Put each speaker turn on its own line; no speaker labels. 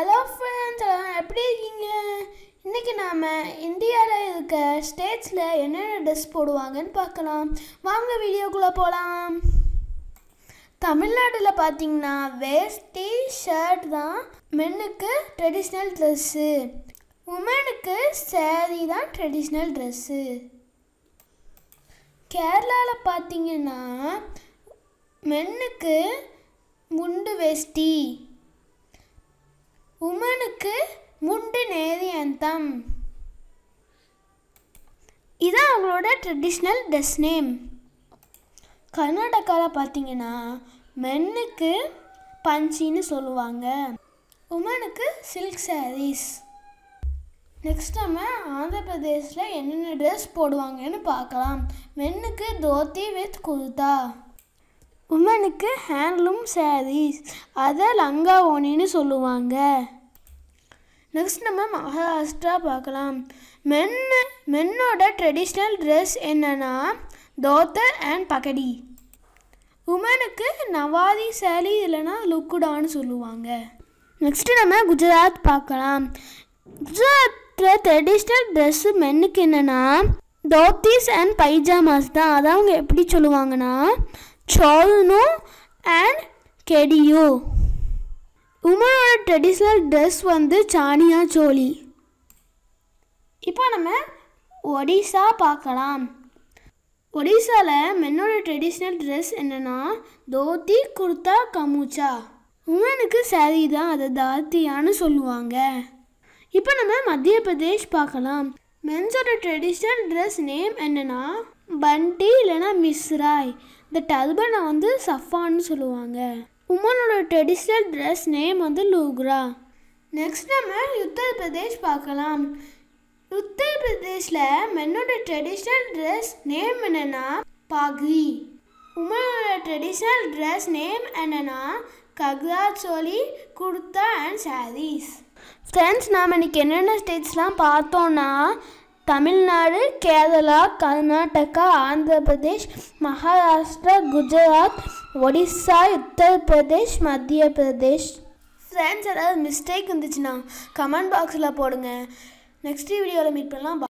hello friends எப்படி இருக்கீங்க இன்றைக்கி நாம் இந்தியாவில் இருக்க ஸ்டேட்ஸில் என்னென்ன ட்ரெஸ் போடுவாங்கன்னு பார்க்கலாம் வாங்க வீடியோக்குள்ளே போகலாம் தமிழ்நாட்டில் பார்த்தீங்கன்னா வேஷ்டி ஷர்ட் தான் மென்னுக்கு ட்ரெடிஷ்னல் ட்ரெஸ்ஸு உமனுக்கு சேரீ தான் ட்ரெடிஷ்னல் ட்ரெஸ்ஸு கேரளாவில் பார்த்தீங்கன்னா மென்னுக்கு முண்டு வேஷ்டி உமனுக்கு முண்டு நேதி அந்தம் இதான் அவங்களோட ட்ரெடிஷ்னல் ட்ரெஸ் நேம் கர்நாடகாவில் பார்த்தீங்கன்னா மென்னுக்கு பஞ்சின்னு சொல்லுவாங்க உமனுக்கு சில்க் சாரீஸ் நெக்ஸ்ட் நம்ம ஆந்திர பிரதேஷில் என்னென்ன ட்ரெஸ் போடுவாங்கன்னு பார்க்கலாம் மென்னுக்கு தோத்தி வித் குர்தா உமனுக்கு ஹேண்ட்லூம் சாரீஸ் அதை லங்கா ஓனின்னு சொல்லுவாங்க நெக்ஸ்ட் நம்ம மகாராஷ்டிரா பார்க்கலாம் மென் மென்னோட ட்ரெடிஷ்னல் ட்ரெஸ் என்னென்னா தோத்தர் அண்ட் பகடி உமனுக்கு நவாதி சேலி இல்லைன்னா லுக்குடான்னு சொல்லுவாங்க நெக்ஸ்ட்டு நம்ம குஜராத் பார்க்கலாம் குஜராத்தில் ட்ரெடிஷ்னல் ட்ரெஸ்ஸு மென்னுக்கு என்னென்னா தோத்திஸ் அண்ட் பைஜாமாஸ் தான் அதை அவங்க எப்படி சொல்லுவாங்கன்னா சால்னோ அண்ட் கெடியோ உமனோட ட்ரெடிஷ்னல் ட்ரெஸ் வந்து சானியா சோழி இப்போ நம்ம ஒடிசா பார்க்கலாம் ஒடிசாவில் மென்னோட ட்ரெடிஷ்னல் ட்ரெஸ் என்னென்னா தோத்தி குர்தா கமுச்சா உமனுக்கு சாரி தான் அதை தாத்தியான்னு சொல்லுவாங்க இப்போ நம்ம மத்திய பிரதேஷ் பார்க்கலாம் மென்ஸோட ட்ரெடிஷ்னல் ட்ரெஸ் நேம் என்னென்னா பண்டி இல்லைன்னா மிஸ்ராய் இந்த டர்பனை வந்து சஃபான்னு சொல்லுவாங்க உமனோட ட்ரெடிஷ்னல் ட்ரெஸ் நேம் வந்து லூக்ரா நெக்ஸ்ட் நம்ம உத்தர் பிரதேஷ் பார்க்கலாம் உத்தர் பிரதேஷில் மென்னோட ட்ரெடிஷ்னல் ட்ரெஸ் நேம் என்னென்னா பாக்ரி உமனோட ட்ரெடிஷ்னல் ட்ரெஸ் நேம் என்னென்னா கக்ரா சோலி குர்தா அண்ட் சாரீஸ் ஃப்ரெண்ட்ஸ் நாம் இன்றைக்கி என்னென்ன ஸ்டேட்ஸ்லாம் பார்த்தோன்னா தமிழ்நாடு கேரளா கர்நாடகா ஆந்திர பிரதேஷ் மகாராஷ்டிரா குஜராத் ஒடிசா உத்தரப்பிரதேஷ் மத்திய பிரதேஷ் ஃப்ரெண்ட்ஸ் ஏதாவது மிஸ்டேக் இருந்துச்சுன்னா கமெண்ட் பாக்ஸில் போடுங்க நெக்ஸ்ட் வீடியோவில் மீட் பண்ணலாம்